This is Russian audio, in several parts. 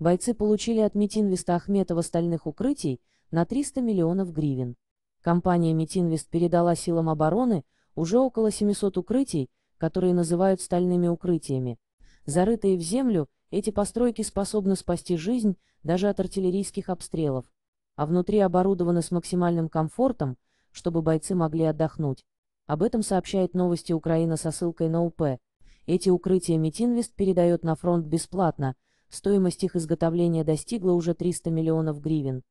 Бойцы получили от Митинвеста Ахметова стальных укрытий на 300 миллионов гривен. Компания Митинвест передала силам обороны уже около 700 укрытий, которые называют стальными укрытиями. Зарытые в землю, эти постройки способны спасти жизнь даже от артиллерийских обстрелов, а внутри оборудованы с максимальным комфортом, чтобы бойцы могли отдохнуть. Об этом сообщает новости Украина со ссылкой на УП. Эти укрытия Митинвест передает на фронт бесплатно – Стоимость их изготовления достигла уже 300 миллионов гривен.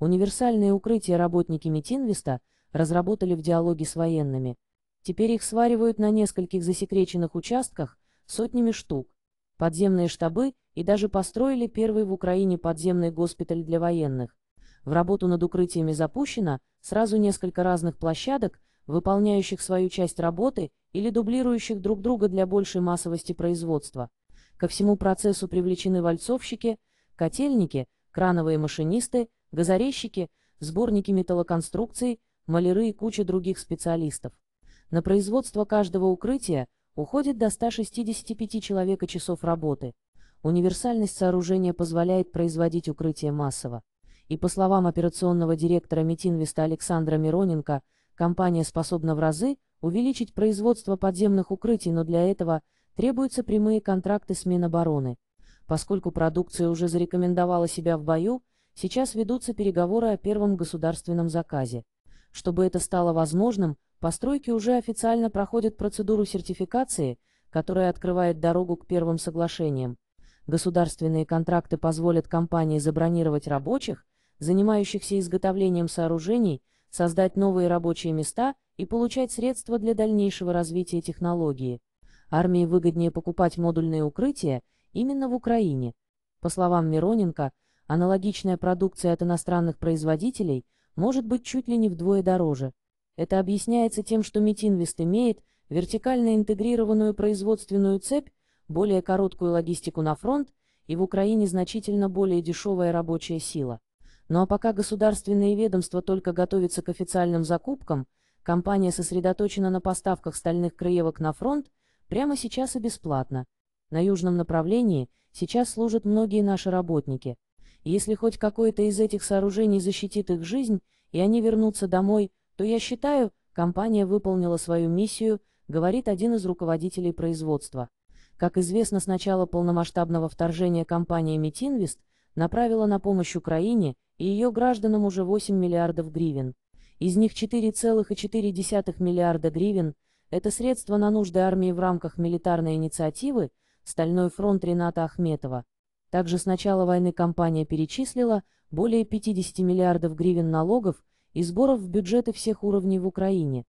Универсальные укрытия работники Метинвеста разработали в диалоге с военными. Теперь их сваривают на нескольких засекреченных участках сотнями штук. Подземные штабы и даже построили первый в Украине подземный госпиталь для военных. В работу над укрытиями запущено сразу несколько разных площадок, выполняющих свою часть работы или дублирующих друг друга для большей массовости производства. Ко всему процессу привлечены вальцовщики, котельники, крановые машинисты, газорезчики, сборники металлоконструкций, маляры и куча других специалистов. На производство каждого укрытия уходит до 165 человека часов работы. Универсальность сооружения позволяет производить укрытие массово. И по словам операционного директора Митинвеста Александра Мироненко, компания способна в разы увеличить производство подземных укрытий, но для этого Требуются прямые контракты с Минобороны. Поскольку продукция уже зарекомендовала себя в бою, сейчас ведутся переговоры о первом государственном заказе. Чтобы это стало возможным, постройки уже официально проходят процедуру сертификации, которая открывает дорогу к первым соглашениям. Государственные контракты позволят компании забронировать рабочих, занимающихся изготовлением сооружений, создать новые рабочие места и получать средства для дальнейшего развития технологии. Армии выгоднее покупать модульные укрытия именно в Украине. По словам Мироненко, аналогичная продукция от иностранных производителей может быть чуть ли не вдвое дороже. Это объясняется тем, что Митинвест имеет вертикально интегрированную производственную цепь, более короткую логистику на фронт и в Украине значительно более дешевая рабочая сила. Ну а пока государственные ведомства только готовятся к официальным закупкам, компания сосредоточена на поставках стальных краевок на фронт Прямо сейчас и бесплатно. На южном направлении сейчас служат многие наши работники. Если хоть какое-то из этих сооружений защитит их жизнь, и они вернутся домой, то я считаю, компания выполнила свою миссию, говорит один из руководителей производства. Как известно, с начала полномасштабного вторжения компания Митинвест направила на помощь Украине и ее гражданам уже 8 миллиардов гривен. Из них 4,4 миллиарда гривен это средство на нужды армии в рамках милитарной инициативы «Стальной фронт» Рената Ахметова. Также с начала войны компания перечислила более 50 миллиардов гривен налогов и сборов в бюджеты всех уровней в Украине.